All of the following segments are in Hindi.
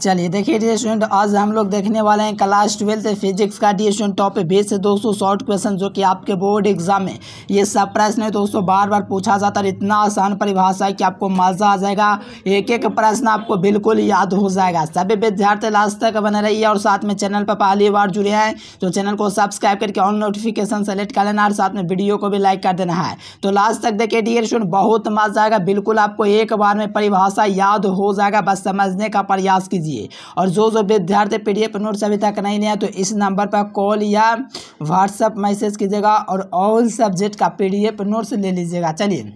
चलिए देखिए डी स्टूडेंट आज हम लोग देखने वाले हैं क्लास ट्वेल्थ फिजिक्स का डी स्टूडेंट टॉप बेस है दोस्तों शॉर्ट क्वेश्चन जो कि आपके बोर्ड एग्जाम में ये सब प्रश्न है दोस्तों बार बार पूछा जाता है इतना आसान परिभाषा है कि आपको मजा आ जाएगा एक एक प्रश्न आपको बिल्कुल याद हो जाएगा सभी विद्यार्थी लास्ट तक बने रहिए और साथ में चैनल पर पहली बार जुड़े हैं तो चैनल को सब्सक्राइब करके ऑन नोटिफिकेशन सेलेक्ट कर लेना और साथ में वीडियो को भी लाइक कर देना है तो लास्ट तक देखिए डी स्टूडेंट बहुत मजा आएगा बिल्कुल आपको एक बार में परिभाषा याद हो जाएगा बस समझने का प्रयास कीजिए कीजिए और जो जो विद्यार्थी पी डी नोट से अभी तक नहीं लिया तो इस नंबर पर कॉल या व्हाट्सअप मैसेज कीजिएगा और ऑल सब्जेक्ट का पी नोट्स ले लीजिएगा चलिए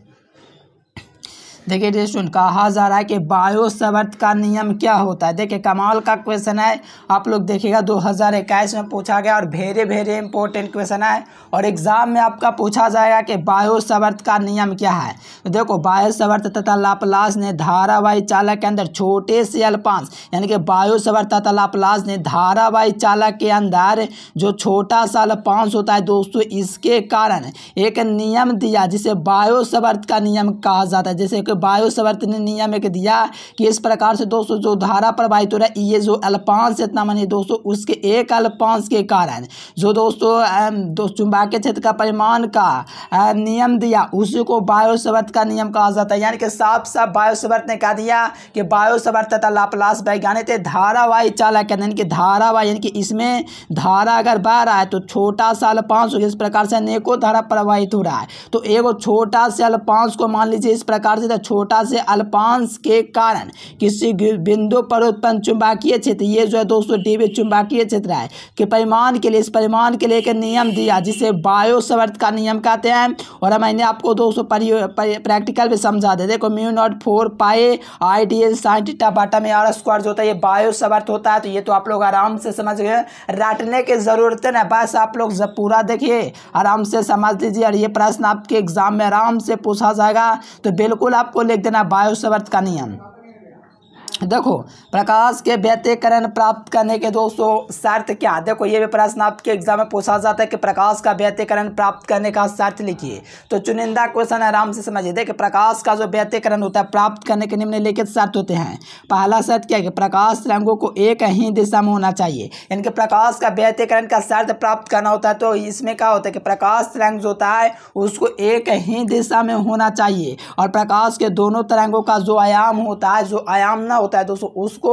देखिए स्टूडेंट कहा जा रहा है कि बायो शब्द का नियम क्या होता है देखिए कमाल का क्वेश्चन है आप लोग देखिएगा 2021 में पूछा गया और भेरे भेरे इंपॉर्टेंट क्वेश्चन है और एग्जाम में आपका पूछा जाएगा कि बायो शब्द का नियम क्या है तो देखो बायो शब्द तथा लापलास ने धारावाही चालक के अंदर छोटे से अल्पांश यानी कि बायो शब्द तथा लापलास ने धारावाही चालक के अंदर जो छोटा सा अल्पांश होता है दोस्तों इसके कारण एक नियम दिया जिसे बायो शब्द का नियम कहा जाता है जैसे कि बायोसवर्त ने नियम एक दिया कि इस प्रकार से दोस्तों जो धारा प्रवाहित हो रहा है ये जो अल्पांश इतना मानिए दोस्तों उसके एक अल्पांश के कारण जो दोस्तों दोस्त चुंबाकीय क्षेत्र का परिमाण का नियम दिया उसी को बायोसवर्त का नियम कहा जाता है यानी कि साफ साफ बायोसवर्त ने कहा दिया कि बायोसवर्त तथा लापलास वैज्ञानिक थे धारावाही चालक यानी कि धारावाही यानी कि इसमें धारा अगर बह रहा है तो छोटा सा अल्पांश इस प्रकार से अनेकों धारा प्रवाहित हो रहा है तो एक छोटा से अल्पांश को मान लीजिए इस प्रकार से छोटा से अल्पांश के कारण किसी बिंदु पर उत्पन्न चुंबकीय क्षेत्र ये जो है दोस्तों डी चुंबकीय क्षेत्र है कि परिमाण के लिए इस परिमाण के लिए एक नियम दिया जिसे बायो समर्थ का नियम कहते हैं और मैंने आपको दोस्तों प्रैक्टिकल भी समझा दे देखो mu naught four pi I D L sine theta बाटा में आर स्क्वायर जो होता है ये बायो समर्थ होता है तो ये तो आप लोग आराम से समझ गए रटने की ज़रूरत है ना बस आप लोग जब पूरा देखिए आराम से समझ लीजिए और ये प्रश्न आपके एग्ज़ाम में आराम से पूछा जाएगा तो बिल्कुल आप आपको लिख देना बायोसवर्थ का नियम देखो प्रकाश के व्यतिकरण प्राप्त करने के दोस्तों शर्त क्या देखो ये भी प्रश्न आपके एग्जाम में पूछा जाता है कि प्रकाश का व्यतिकरण प्राप्त करने का शर्त लिखिए तो चुनिंदा क्वेश्चन आराम से समझिए देखिए प्रकाश का जो व्यतिकरण होता है प्राप्त करने के निम्नलिखित शर्त होते हैं पहला शर्त क्या है कि प्रकाश रंगों को एक ही दिशा में होना चाहिए यानी कि प्रकाश का व्यतिकरण का शर्त प्राप्त करना होता है तो इसमें क्या होता है कि प्रकाश रंग जो होता है उसको एक ही दिशा में होना चाहिए और प्रकाश के दोनों तरंगों का जो आयाम होता है जो आयाम ना होता है दोस्तों उसको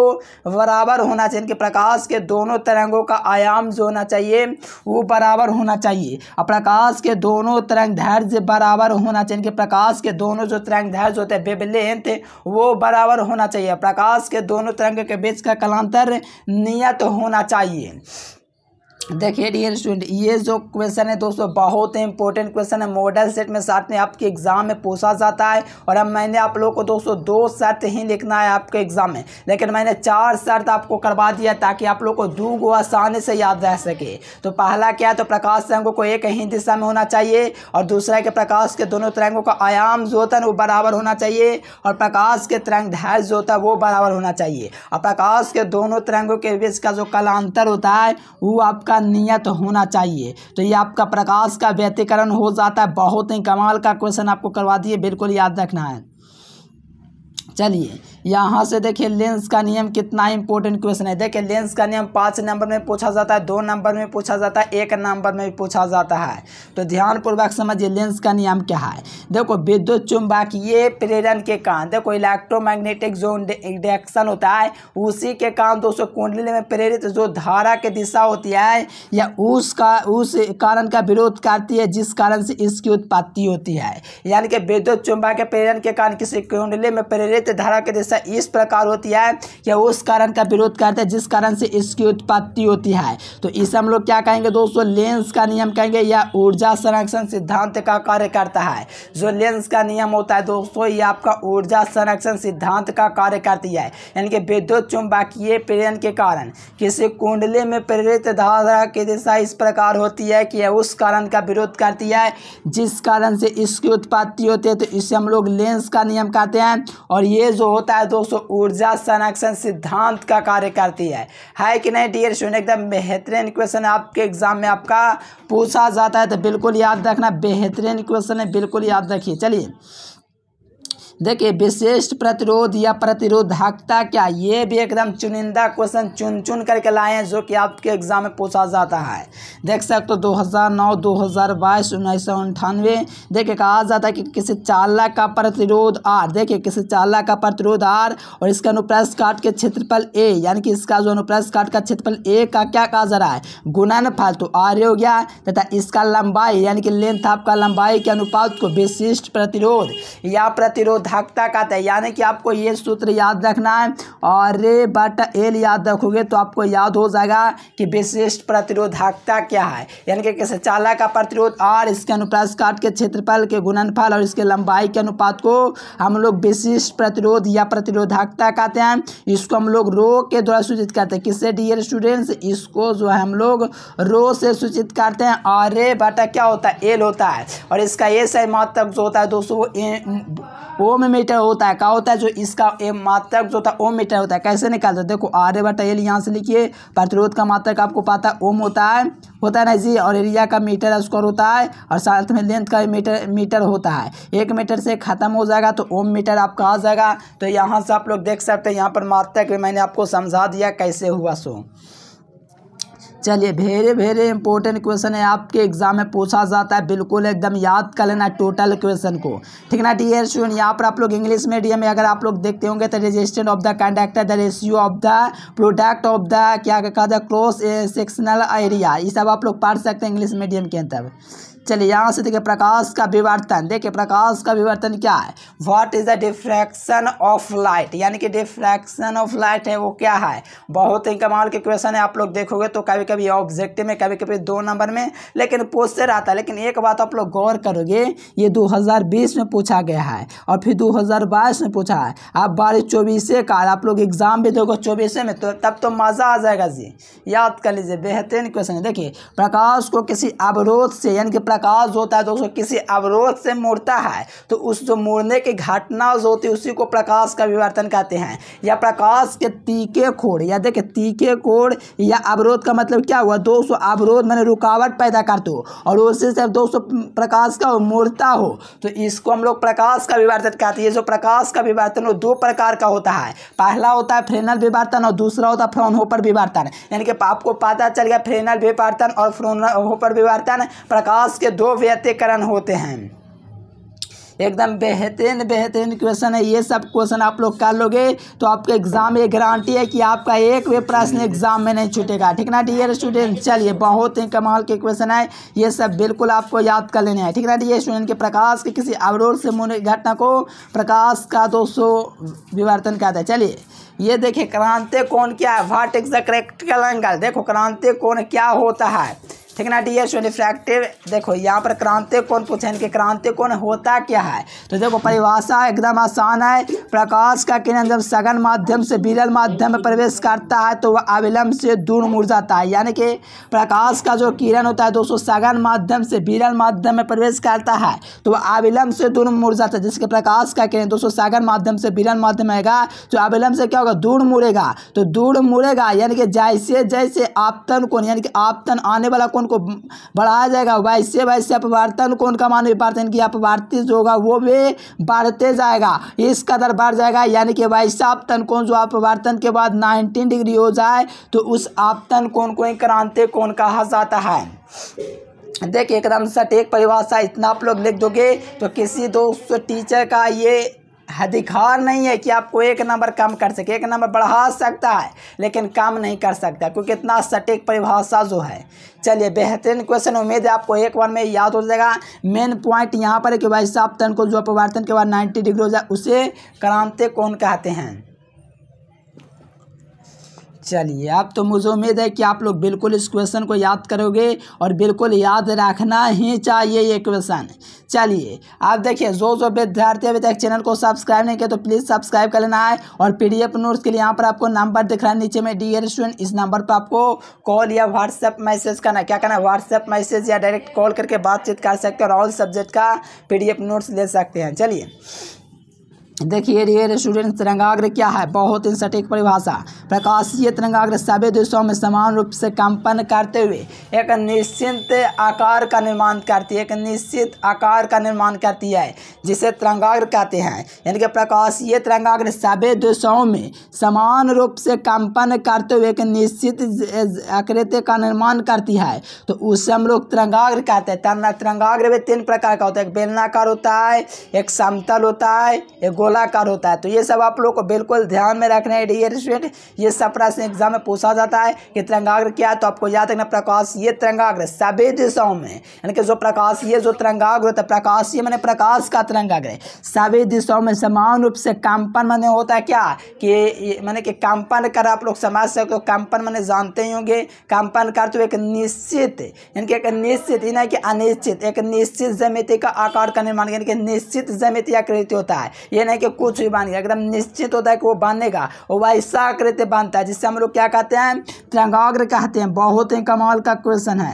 बराबर होना चाहिए इनके प्रकाश के दोनों तरंगों का आयाम जो होना चाहिए वो बराबर होना चाहिए और प्रकाश के दोनों तरंग धैर्य बराबर होना चाहिए इनके प्रकाश के दोनों जो तरंग धैर्य होते हैं वेबलेंथ वो बराबर होना चाहिए प्रकाश के दोनों तरंग के बीच का कलांतर नियत होना चाहिए देखिए डियर स्टूडेंट ये जो क्वेश्चन है दोस्तों बहुत ही इंपॉर्टेंट क्वेश्चन है मॉडल सेट में साथ में आपके एग्जाम में पूछा जाता है और अब मैंने आप लोगों को दोस्तों दो शर्त ही लिखना है आपके एग्जाम में लेकिन मैंने चार शर्त आपको करवा दिया ताकि आप लोग को दो गो आसानी से याद रह सके तो पहला क्या है तो प्रकाश तिरंगों को एक ही दिशा में होना चाहिए और दूसरा के प्रकाश के दोनों तिरंगों का आयाम जो होता है वो बराबर होना चाहिए और प्रकाश के तिरंग धैर्य जो होता है वो बराबर होना चाहिए और प्रकाश के दोनों तिरंगों के बीच का जो कलांतर होता है वो आप आपका नियत होना चाहिए तो ये आपका प्रकाश का व्यतीकरण हो जाता है बहुत ही कमाल का क्वेश्चन आपको करवा दिए बिल्कुल याद रखना है चलिए यहाँ से देखिए लेंस का नियम कितना इंपॉर्टेंट क्वेश्चन है देखिए लेंस का नियम पाँच नंबर में पूछा जाता है दो नंबर में पूछा जाता है एक नंबर में भी पूछा जाता है तो ध्यानपूर्वक समझिए लेंस का नियम क्या है देखो विद्युत ये प्रेरण के कारण देखो इलेक्ट्रोमैग्नेटिक जो इंडक्शन होता है उसी के कारण दोस्तों कुंडली में प्रेरित जो धारा की दिशा होती है या उसका उस कारण का विरोध करती है जिस कारण से इसकी उत्पत्ति होती है यानी कि विद्युत चुंबक के प्रेरण के कारण किसी कुंडली में प्रेरित चरित्र धारा की दिशा इस प्रकार होती है कि उस कारण का विरोध करते हैं जिस कारण से इसकी उत्पत्ति होती है तो इसे हम लोग क्या कहेंगे दोस्तों लेंस का नियम कहेंगे या ऊर्जा संरक्षण सिद्धांत का कार्य करता है जो लेंस का नियम होता है दोस्तों ये आपका ऊर्जा संरक्षण सिद्धांत का कार्य करती है यानी कि विद्युत चुंबकीय प्रेरण के कारण किसी कुंडली में प्रेरित धारा की दिशा इस प्रकार होती है कि उस कारण का विरोध करती है जिस कारण से इसकी उत्पत्ति होती है तो इसे हम लोग लेंस का नियम कहते हैं और ये जो होता है दोस्तों ऊर्जा संरक्षण सिद्धांत का कार्य करती है है कि नहीं डियर स्टूडेंट एकदम बेहतरीन क्वेश्चन आपके एग्जाम में आपका पूछा जाता है तो बिल्कुल याद रखना बेहतरीन क्वेश्चन है बिल्कुल याद रखिए चलिए देखिए विशिष्ट प्रतिरोध या प्रतिरोधकता क्या ये भी एकदम चुनिंदा क्वेश्चन चुन चुन करके लाए हैं जो कि आपके एग्जाम में पूछा जाता है देख सकते हो दो हज़ार नौ दो हज़ार बाईस उन्नीस सौ अंठानवे देखिए कहा जाता है कि किसी चालक का प्रतिरोध आर देखिए किसी चालक का प्रतिरोध आर और इसका अनुप्रेस काट के क्षेत्रफल ए यानी कि इसका जो अनुप्रेस काट का क्षेत्रफल ए का क्या कहा जा रहा है गुणन तो आर हो गया तथा इसका लंबाई यानी कि लेंथ आपका लंबाई के अनुपात को विशिष्ट प्रतिरोध या प्रतिरोध धाकता का था यानी कि आपको ये सूत्र याद रखना है और रे बट एल याद रखोगे तो आपको याद हो जाएगा कि विशिष्ट प्रतिरोधकता क्या है यानी कि किसी चाला का प्रतिरोध और इसके अनुप्रास काट के क्षेत्रफल के गुणनफल और इसके लंबाई के अनुपात को हम लोग विशिष्ट प्रतिरोध या प्रतिरोधकता कहते हैं इसको हम लोग रो के द्वारा सूचित करते हैं किससे डियर स्टूडेंट्स इसको जो है हम लोग रो से सूचित करते हैं और रे बटा क्या होता है एल होता है और इसका ये सही महत्व जो होता है दोस्तों वो ओम मीटर होता है क्या होता है जो इसका मात्रक जो होता है ओम मीटर होता है कैसे निकालते हैं देखो आर बटा एल यहाँ से लिखिए प्रतिरोध का मात्रक आपको पता है ओम होता है होता है ना जी और एरिया का मीटर स्क्वायर होता है और साथ में लेंथ का मीटर मीटर होता है एक मीटर से ख़त्म हो जाएगा तो ओम मीटर आपका आ जाएगा तो यहाँ से आप लोग देख सकते हैं यहाँ पर मात्रक मैंने आपको समझा दिया कैसे हुआ सो चलिए वेरे वेरे इंपॉर्टेंट क्वेश्चन है आपके एग्जाम में पूछा जाता है बिल्कुल एकदम याद कर लेना टोटल क्वेश्चन को ठीक ना डियर स्टूडेंट यहाँ पर आप लोग इंग्लिश मीडियम में अगर आप लोग देखते होंगे तो resistance of the conductor the ratio of the product of the क्या कहा था क्रॉस सेक्शनल एरिया ये सब आप लोग पढ़ सकते हैं इंग्लिश मीडियम के अंदर चलिए यहाँ से देखिए प्रकाश का विवर्तन देखिए प्रकाश का विवर्तन क्या है what is the diffraction of light यानी कि डिफ्रैक्शन ऑफ लाइट है वो क्या है बहुत ही कमाल के क्वेश्चन है आप लोग देखोगे तो कभी कभी ऑब्जेक्टिव में कभी कभी दो नंबर में लेकिन पूछते रहता है लेकिन एक बात आप लोग गौर करोगे ये दो में पूछा गया है और फिर दो में पूछा है आप बारिश चौबीसे का आप लोग एग्ज़ाम भी दोगे चौबीसे में तो तब तो मज़ा आ जाएगा जी याद कर लीजिए बेहतरीन क्वेश्चन है देखिए प्रकाश को किसी अवरोध से यानी कि प्रकाश होता है दोस्तों किसी अवरोध से मुड़ता है तो उस जो मुड़ने की घटना जो होती है उसी को प्रकाश का विवर्तन कहते हैं या प्रकाश के तीखे खोड़ या देखे तीखे खोड़ या अवरोध का मतलब क्या हुआ दोस्तों अवरोध मैंने रुकावट पैदा कर दो और उसी से दोस्तों प्रकाश का मुड़ता हो तो इसको हम लोग प्रकाश का विवर्तन कहते हैं जो प्रकाश का विवर्तन दो प्रकार का होता है पहला होता है फ्रेनल विवर्तन और दूसरा होता है फ्रोन होपर विवर्तन यानी कि आपको पता चल गया फ्रेनल विवर्तन और फ्रोन होपर विवर्तन प्रकाश इसके दो व्यतिकरण होते हैं एकदम बेहतरीन बेहतरीन क्वेश्चन है ये सब क्वेश्चन आप लोग कर लोगे तो आपके एग्ज़ाम ये गारंटी है कि आपका एक भी प्रश्न एग्ज़ाम में नहीं छूटेगा ठीक ना डियर स्टूडेंट चलिए बहुत ही कमाल के क्वेश्चन है ये सब बिल्कुल आपको याद कर लेने हैं ठीक ना डियर स्टूडेंट के प्रकाश के किसी अवरोध से मुन घटना को प्रकाश का दो विवर्तन कहता है चलिए ये देखिए क्रांति कौन क्या है what is the critical angle देखो क्रांति कौन क्या होता है ठीक ना डी एस रिफ्रैक्टिव देखो यहाँ पर क्रांति कौन पूछे इनके क्रांति कौन होता क्या है तो देखो परिभाषा एकदम आसान है प्रकाश का किरण जब सघन माध्यम से बिरल माध्यम में प्रवेश करता है तो वह अविलंब से दूर मुड़ जाता है यानी कि प्रकाश का जो किरण होता है दोस्तों सघन माध्यम से बिरल माध्यम में प्रवेश करता है तो वह अविलंब से दूर मुड़ जाता है जिसके प्रकाश का किरण दोस्तों सघन माध्यम से बिरल माध्यम आएगा तो अविलंब से क्या होगा दूर मुड़ेगा तो दूर मुड़ेगा यानी कि जैसे जैसे आपतन कौन यानी कि आपतन आने वाला कौन उनको बढ़ाया जाएगा वैसे वैसे अपवर्तन को उनका मान विपर्तन की अपवर्तित जो होगा वो भी बढ़ते जाएगा इस कदर बढ़ जाएगा यानी कि वैसा अपतन कौन जो अपवर्तन के बाद नाइनटीन डिग्री हो जाए तो उस आपतन कौन को क्रांति कौन कहा जाता है देखिए एकदम सटीक परिभाषा इतना आप लोग लिख दोगे तो किसी दोस्त टीचर का ये अधिकार नहीं है कि आपको एक नंबर कम कर सके एक नंबर बढ़ा सकता है लेकिन कम नहीं कर सकता क्योंकि इतना सटीक परिभाषा जो है चलिए बेहतरीन क्वेश्चन उम्मीद है आपको एक बार में याद हो जाएगा मेन पॉइंट यहाँ पर है कि भाई साहब तन को जो अपवर्तन के बाद नाइन्टी डिग्री हो जाए उसे क्रांति कौन कहते हैं चलिए अब तो मुझे उम्मीद है कि आप लोग बिल्कुल इस क्वेश्चन को याद करोगे और बिल्कुल याद रखना ही चाहिए ये क्वेश्चन चलिए आप देखिए जो जो विद्यार्थी अभी तक चैनल को सब्सक्राइब नहीं किया तो प्लीज़ सब्सक्राइब कर लेना है और पी डी नोट्स के लिए यहाँ पर आपको नंबर दिख रहा है नीचे में डी स्टूडेंट इस नंबर पर आपको कॉल या व्हाट्सएप मैसेज करना है क्या करना है व्हाट्सएप मैसेज या डायरेक्ट कॉल करके बातचीत कर सकते हैं और ऑल सब्जेक्ट का पी नोट्स ले सकते हैं चलिए देखिए रियर स्टूडेंट तिरंगाग्र क्या है बहुत ही सटीक परिभाषा प्रकाशीय तिरंगाग्र सभी देशों में समान रूप से कंपन करते हुए एक निश्चित आकार का निर्माण करती है एक निश्चित आकार का निर्माण करती है जिसे तिरंगाग्र कहते हैं यानी कि प्रकाशीय तिरंगाग्र सभी देशों में समान रूप से कंपन करते हुए एक निश्चित आकृति का निर्माण करती है तो उसे हम लोग तिरंगाग्र कहते हैं तिरंगाग्र भी तीन प्रकार का होता है एक बेलनाकार होता है एक समतल होता है एक गोलाकार होता है तो ये सब आप लोग को बिल्कुल ध्यान में रखना है डियर स्टूडेंट ये सब प्रश्न एग्जाम में पूछा जाता है कि तिरंगाग्र क्या है तो आपको याद रखना प्रकाश ये तिरंगाग्र सभी दिशाओं में यानी कि जो प्रकाश ये जो तिरंगाग्र होता है प्रकाश ये मैंने प्रकाश का तिरंगाग्र है सभी दिशाओं में समान रूप से कंपन मैंने होता है क्या कि मैंने कि कंपन कर आप लोग समझ सकते हो कंपन मैंने जानते ही होंगे कंपन कर तो एक निश्चित यानी कि एक निश्चित ही नहीं कि अनिश्चित एक निश्चित जमिति का आकार का निर्माण यानी कि निश्चित जमिति आकृति होता है ये है कि कुछ भी बांध एकदम निश्चित होता है कि वो बांधेगा वह ऐसा आकृत्य बांधता है जिससे हम लोग क्या कहते हैं त्रंगाग्र कहते हैं बहुत ही कमाल का क्वेश्चन है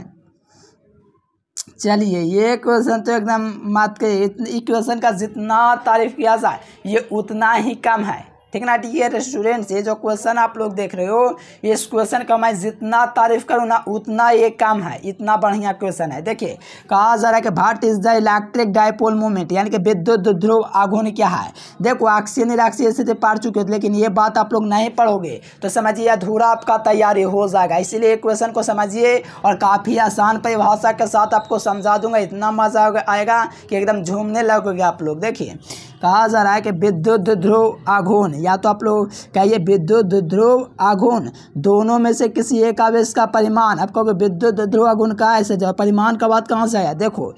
चलिए ये क्वेश्चन तो एकदम मत कहिए इस क्वेश्चन का जितना तारीफ किया जाए ये उतना ही कम है ठीक ना ये रेस्टोरेंट ये जो क्वेश्चन आप लोग देख रहे हो ये इस क्वेश्चन का मैं जितना तारीफ करूँ ना उतना ये कम है इतना बढ़िया क्वेश्चन है देखिए कहा जा रहा है कि भारत is the electric dipole movement यानी कि विद्युत ध्रुव आगुन क्या है देखो आक्सी निराक्सी स्थिति पार चुके हो लेकिन ये बात आप लोग नहीं पढ़ोगे तो समझिए अधूरा आपका तैयारी हो जाएगा इसीलिए क्वेश्चन को समझिए और काफ़ी आसान परिभाषा के साथ आपको समझा दूंगा इतना मज़ा आएगा कि एकदम झूमने लगोगे आप लोग देखिए कहा जा रहा है कि विद्युत ध्रुव आघूर्ण या तो आप लोग कहिए विद्युत ध्रुव आघूर्ण दोनों में से किसी एक आवेश का परिमाण आप कहोगे विद्युत ध्रुव आघूर्ण कहा ऐसे परिमाण का बात कहाँ से आया देखो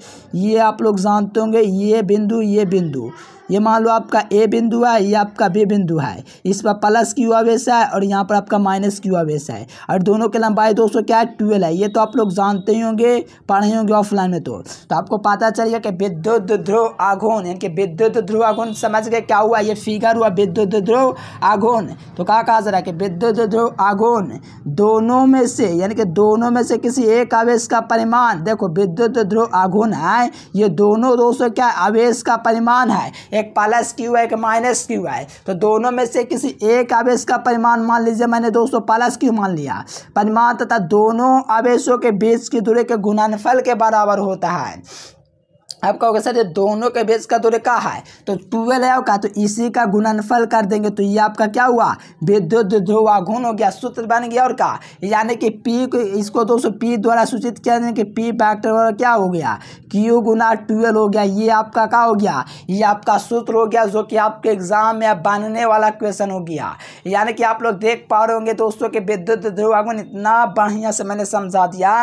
ये आप लोग जानते होंगे ये बिंदु ये बिंदु ये मान लो आपका ए बिंदु है ये आपका बी बिंदु है इस पर प्लस क्यू आवेश है और यहाँ पर आपका माइनस क्यू आवेश है और दोनों के लंबाई दोस्तों क्या है ट्वेल्व है ये तो आप लोग जानते ही होंगे पढ़े होंगे ऑफलाइन में तो, तो आपको पता चलेगा कि विद्युत ध्रुव आघोन यानी कि विद्युत ध्रुव आघोन समझ गए क्या हुआ ये फिगर हुआ विद्युत ध्रुव आघोन तो कहा कहा है कि विद्युत ध्रुव आघोन दोनों में से यानी कि दोनों में से किसी एक आवेश का परिमाण देखो विद्युत ध्रुव आघोन है ये दोनों दोस्तों क्या आवेश का परिमाण है एक प्लस क्यू है एक माइनस क्यू है तो दोनों में से किसी एक आवेश का परिमाण मान लीजिए मैंने दोस्तों प्लस क्यू मान लिया परिमाण तथा दोनों आवेशों के बीच की दूरी के गुणनफल के बराबर होता है आप कहोगे सर ये दोनों के बेस का दूरी का है तो ट्वेल्व है का तो इसी का गुणनफल कर देंगे तो ये आपका क्या हुआ विद्युत गुण हो गया सूत्र बन गया और का यानी कि पी को इसको दोस्तों पी द्वारा सूचित किया जाए कि पी फैक्टर क्या हो गया क्यू गुना ट्वेल्व हो गया ये आपका क्या हो गया ये आपका सूत्र हो गया जो कि आपके एग्जाम में बनने वाला क्वेश्चन हो गया यानी कि आप लोग देख पा रहे होंगे दोस्तों कि विद्युत ध्रुवागुन इतना बढ़िया से मैंने समझा दिया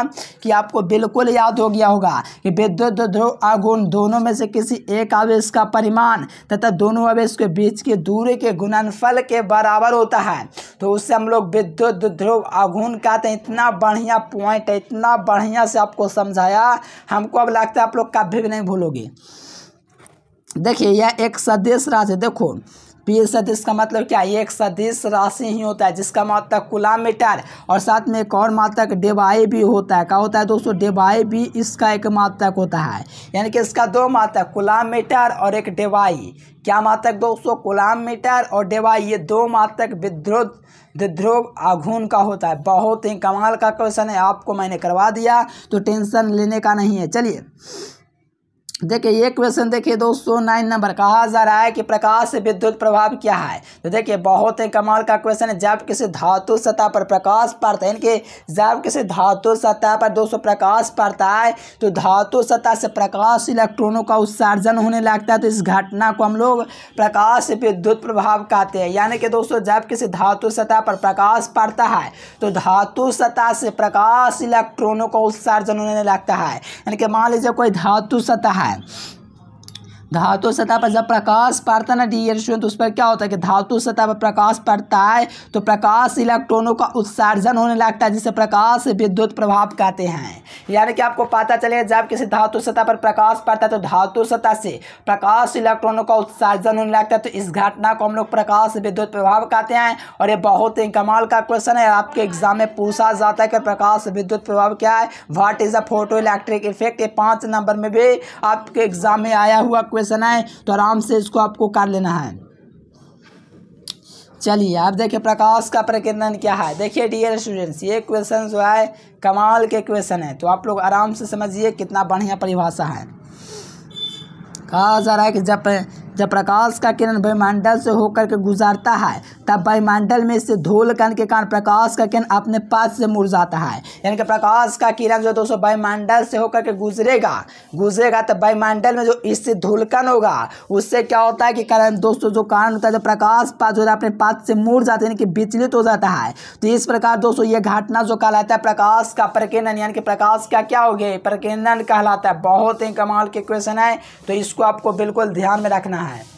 कि आपको बिल्कुल याद हो गया होगा कि विद्युत ध्रुव गुण दोनों में से किसी एक आवेश का परिमाण तथा दोनों आवेश के बीच की दूरी के गुणनफल के बराबर होता है तो उससे हम लोग विद्युत ध्रुव अगुण कहते हैं इतना बढ़िया पॉइंट है इतना बढ़िया से आपको समझाया हमको अब लगता है आप लोग कभी भी नहीं भूलोगे देखिए यह एक सदेश राशि देखो पी सदिश का मतलब क्या है एक सदिश राशि ही होता है जिसका मात्रक कुलामीटर और साथ में एक और मात्रक डेवाई भी होता है क्या होता है दोस्तों डेवाई भी इसका एक मात्रक होता है यानी कि इसका दो मात्रक कुलामीटर और एक डेवाई क्या मात्रक दोस्तों कुलामीटर और डेवाई ये दो मात्रक विद्रोह विद्रोह आघून का होता है बहुत ही कमाल का क्वेश्चन है आपको मैंने करवा दिया तो टेंशन लेने का नहीं है चलिए देखिए ये क्वेश्चन देखिए दोस्तों नाइन नंबर कहा जा रहा है कि प्रकाश से विद्युत प्रभाव क्या है तो देखिए बहुत ही कमाल का क्वेश्चन है जब किसी धातु सतह पर प्रकाश पड़ता है इनके जब किसी धातु सतह पर दोस्तों प्रकाश पड़ता है तो धातु सतह से प्रकाश इलेक्ट्रॉनों का उत्सर्जन होने लगता है तो इस घटना को हम लोग प्रकाश विद्युत प्रभाव कहते हैं यानी कि दोस्तों जब किसी धातु सतह पर प्रकाश पड़ता है तो धातु सतह से प्रकाश इलेक्ट्रॉनों का उत्सर्जन होने लगता है यानी कि मान लीजिए कोई धातु सतह है that. धातु सतह पर जब प्रकाश पड़ता ना डी तो उस पर क्या होता है कि धातु सतह पर प्रकाश पड़ता है तो प्रकाश इलेक्ट्रॉनों का उत्सर्जन होने लगता है जिसे प्रकाश विद्युत प्रभाव कहते हैं यानी कि आपको पता चलेगा जब किसी धातु सतह पर प्रकाश पड़ता है तो धातु सतह से प्रकाश इलेक्ट्रॉनों का उत्सर्जन होने लगता है तो इस घटना को हम लोग प्रकाश विद्युत प्रभाव कहते हैं और ये बहुत ही कमाल का क्वेश्चन है आपके एग्जाम में पूछा जाता है कि प्रकाश विद्युत प्रभाव क्या है what is a photoelectric effect ये पाँच नंबर में भी आपके एग्जाम में आया हुआ क्वेश्चन क्वेश्चन आए तो आराम से इसको आपको कर लेना है चलिए अब देखिए प्रकाश का प्रकीर्णन क्या है देखिए डियर स्टूडेंट्स ये क्वेश्चन जो है कमाल के क्वेश्चन है तो आप लोग आराम से समझिए कितना बढ़िया परिभाषा है कहा जा रहा है कि जब जब प्रकाश का किरण वायुमंडल से होकर के गुजरता है तब वायुमंडल में से धूल कण के कारण प्रकाश का किरण अपने पास से मुड़ जाता है यानी कि प्रकाश का किरण जो दोस्तों वायुमंडल से होकर के गुजरेगा गुजरेगा तो वायुमंडल में जो इससे धूलकन होगा उससे क्या होता है कि कारण दोस्तों जो कारण होता है जो प्रकाश पास जो अपने पास से मुड़ जाता है यानी कि विचलित हो जाता है तो इस प्रकार दोस्तों ये घटना जो कहलाता है प्रकाश का प्रकीर्णन यानी कि प्रकाश का क्या हो गया प्रकीर्णन कहलाता है बहुत ही कमाल के क्वेश्चन है तो इसको आपको बिल्कुल ध्यान में रखना करना है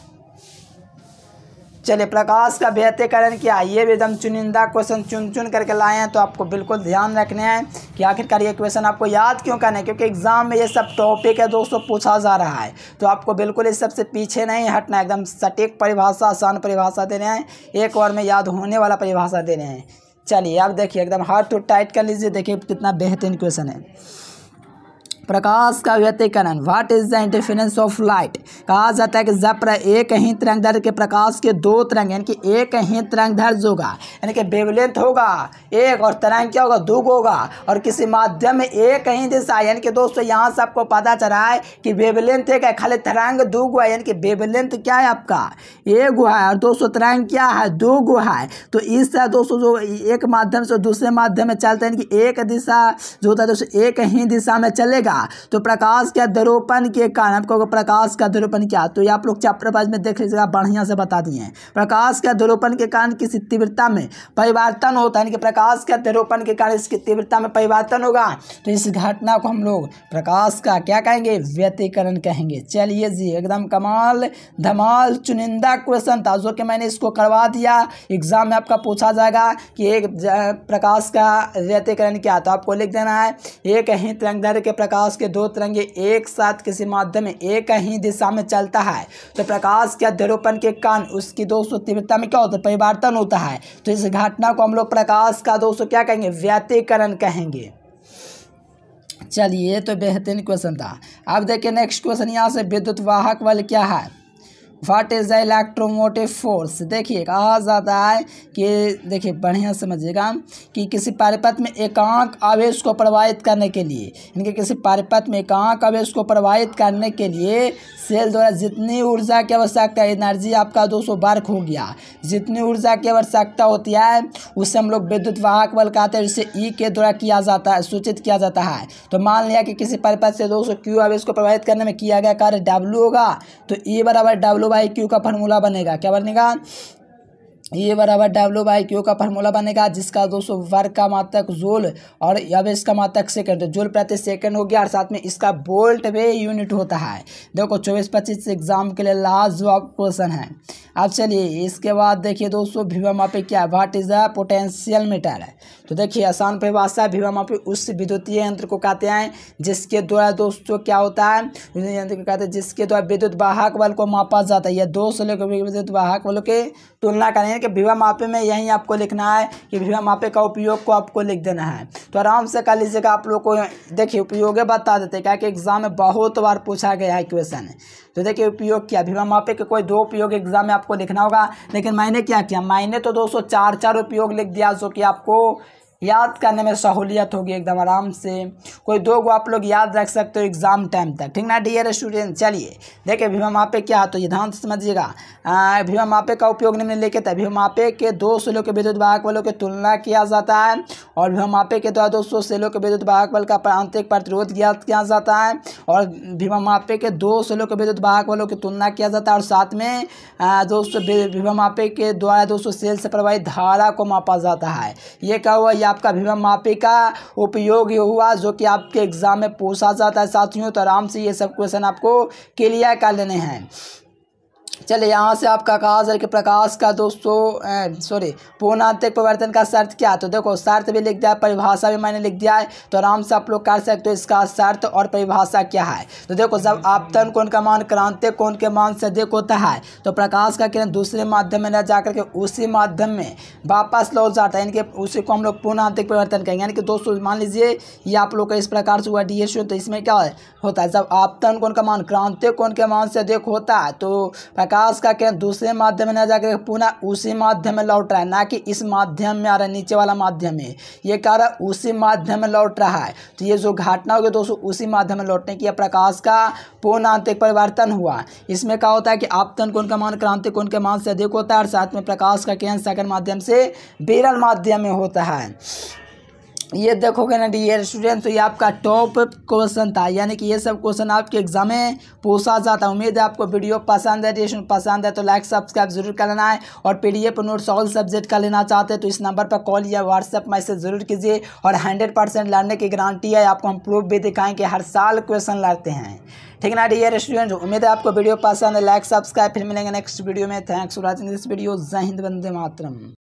चलिए प्रकाश का बेहतरीकरण किया ये भी एकदम चुनिंदा क्वेश्चन चुन चुन करके लाए हैं तो आपको बिल्कुल ध्यान रखने हैं कि आखिरकार ये क्वेश्चन आपको याद क्यों करना है क्योंकि एग्ज़ाम में ये सब टॉपिक है दोस्तों पूछा जा रहा है तो आपको बिल्कुल इस सबसे पीछे नहीं हटना एकदम सटीक परिभाषा आसान परिभाषा दे रहे हैं एक और में याद होने वाला परिभाषा दे रहे हैं चलिए आप देखिए एकदम हार्ट टू टाइट कर लीजिए देखिए कितना बेहतरीन क्वेश्चन है प्रकाश का व्यतिकरण what is the interference of light कहा जाता है कि जब एक ही तरंगधर के प्रकाश के दो तरंग यानी कि एक ही दर्ज होगा यानी कि बेबलेंथ होगा एक और तरंग क्या होगा दुग होगा और किसी माध्यम में एक ही दिशा यानी कि दोस्तों यहाँ से आपको पता चला है कि वेवलेंथ एक है खाली तरंग दो गुहा यानी कि वेवलेंथ क्या है आपका एक गुहा है और दोस्तों तिरंग क्या है दो गुहा है तो इस तरह दोस्तों जो एक माध्यम से दूसरे माध्यम में चलते हैं यानी कि एक दिशा जो होता है दोस्तों एक ही दिशा में चलेगा क्या तो प्रकाश के दरोपण के कारण आपको प्रकाश का दरोपण क्या तो ये आप लोग चैप्टर वाइज में देख लीजिएगा बढ़िया से बता दिए हैं प्रकाश के दरोपण के कारण किसी तीव्रता में परिवर्तन होता है प्रकाश के दरोपण के कारण इसकी तीव्रता में परिवर्तन होगा तो इस घटना को हम लोग प्रकाश का क्या कहेंगे व्यतीकरण कहेंगे चलिए जी एकदम कमाल धमाल चुनिंदा क्वेश्चन था जो कि मैंने इसको करवा दिया एग्जाम में आपका पूछा जाएगा कि एक प्रकाश का व्यतीकरण क्या तो आपको लिख देना है एक हित रंगधर के प्रकाश प्रकाश के दो तरंगे एक साथ किसी माध्यम में एक ही दिशा में चलता है तो प्रकाश के अध्यारोपण के कारण उसकी दोष तीव्रता में क्या होता है परिवर्तन होता है तो इस घटना को हम लोग प्रकाश का दोष क्या कहेंगे व्यतीकरण कहेंगे चलिए तो बेहतरीन क्वेश्चन था अब देखिए नेक्स्ट क्वेश्चन यहाँ से विद्युत वाहक बल क्या है what is the electromotive force देखिए कहा जाता है कि देखिए बढ़िया समझिएगा कि किसी परिपथ में एकांक आवेश को प्रवाहित करने के लिए इनके किसी परिपथ में एकांक आवेश को प्रवाहित करने के लिए सेल द्वारा जितनी ऊर्जा की आवश्यकता एनर्जी आपका दो सौ बार हो गया जितनी ऊर्जा की आवश्यकता होती है उससे हम लोग विद्युत वाहक बल कहते हैं जिसे ई e के द्वारा किया जाता है सूचित किया जाता है तो मान लिया कि किसी परिपथ से दो सौ क्यू आवेश को प्रभावित करने में किया गया कार्य डब्ल्यू होगा तो ई e बराबर डब्ल्यू बाई क्यू का फार्मूला बनेगा क्या बनेगा ये बराबर डब्ल्यू बाई क्यू का फार्मूला बनेगा जिसका दोस्तों वर्ग का मात्रक जोल और अब इसका मात्रक सेकंड जोल प्रति सेकंड हो गया और साथ में इसका बोल्ट भी यूनिट होता है देखो चौबीस पच्चीस एग्जाम के लिए लास्ट जवाब क्वेश्चन है अब चलिए इसके बाद देखिए दोस्तों भीवा मापी क्या है what is the potentiometer है तो देखिए आसान परिभाषा भीवा मापी उस विद्युतीय यंत्र को कहते हैं जिसके द्वारा दोस्तों क्या होता है यंत्र को कहते हैं जिसके द्वारा विद्युत वाहक बल को मापा जाता है यह दो से लेकर विद्युत वाहक बल के तुलना करेंगे कि भीवा मापे में यही आपको लिखना है कि भीवा मापे का उपयोग को आपको लिख देना है तो आराम से कर लीजिएगा आप लोग को देखिए उपयोग बता देते क्या कि एग्जाम में बहुत बार पूछा गया है क्वेश्चन तो देखिए उपयोग किया भीमा मापे के कोई दो उपयोग एग्जाम में आपको लिखना होगा लेकिन मैंने क्या किया मैंने तो सौ चार चार उपयोग लिख दिया जो कि आपको याद करने में सहूलियत होगी एकदम आराम से कोई दो गो आप लोग याद रख सकते हो एग्ज़ाम टाइम तक ठीक ना डियर स्टूडेंट चलिए देखिए भीमा मापे क्या है तो ये ध्यान से समझिएगा भीमा मापे का उपयोग लेके है भीमा मापे के दो सेलों के विद्युत वाहक बलों की तुलना किया जाता है और भीमा मापे के द्वारा दो सौ सेलों के विद्युत वाहक बल का आंतरिक प्रतिरोध ज्ञात किया जाता है और भीमा मापे के दो सेलों के विद्युत वाहक बलों की तुलना किया जाता है और साथ में दो सौ भीमा मापे के द्वारा दो सौ सेल से प्रवाहित धारा को मापा जाता है ये क्या हुआ आपका विवम मापी का उपयोग हुआ जो कि आपके एग्ज़ाम में पूछा जाता है साथियों तो आराम से ये सब क्वेश्चन आपको क्लियर कर लेने हैं चलिए यहाँ से आपका कहा सर कि प्रकाश का दोस्तों सॉरी पूर्णांतिक परिवर्तन का शर्त क्या तो देखो शर्त भी लिख दिया है परिभाषा भी मैंने लिख दिया है तो आराम से आप लोग कर सकते हो इसका शर्त और परिभाषा क्या है तो देखो जब आपतन कोण का मान क्रांतिक कोण के मान से अधिक होता है तो प्रकाश का किरण दूसरे माध्यम में न जाकर के उसी माध्यम में वापस लौट जाता है यानी कि उसी को हम लोग पूर्णांतिक परिवर्तन कहेंगे यानी कि दोस्तों मान लीजिए ये आप लोग का इस प्रकार से हुआ डी तो इसमें क्या होता है जब आपतन कोण का मान क्रांतिक कोण के मान से अधिक होता है तो प्रकाश का किरण दूसरे माध्यम में न जाकर पुनः उसी माध्यम में लौट रहा है ना कि इस माध्यम में आ रहा है नीचे वाला माध्यम में ये कह रहा है उसी माध्यम में लौट रहा है तो ये जो घटना होगी दोस्तों उसी माध्यम में लौटने की प्रकाश का पूर्ण आंतरिक परिवर्तन हुआ इसमें क्या होता है कि आपतन कोण का मान क्रांति कोण के मान से अधिक होता है और साथ में प्रकाश का किरण सकन माध्यम से बेरल माध्यम में होता है ये देखोगे ना डी स्टूडेंट तो ये आपका टॉप क्वेश्चन था यानी कि ये सब क्वेश्चन आपके एग्जाम में पूछा जाता है उम्मीद है आपको वीडियो पसंद है टेस्ट पसंद है तो लाइक सब्सक्राइब जरूर कर लेना है और P F notes all subject का लेना चाहते हैं तो इस नंबर पर कॉल या व्हाट्सअप मैसेज जरूर कीजिए और हंड्रेड परसेंट लड़ने की गारंटी है आपको हम प्रूफ भी दिखाएँ कि हर साल क्वेश्चन लड़ते हैं ठीक है ना डी स्टूडेंट उम्मीद है आपको वीडियो पसंद है लाइक सब्सक्राइब फिर मिलेंगे नेक्स्ट वीडियो में thanks for watching this video जय हिंद वंदे मातरम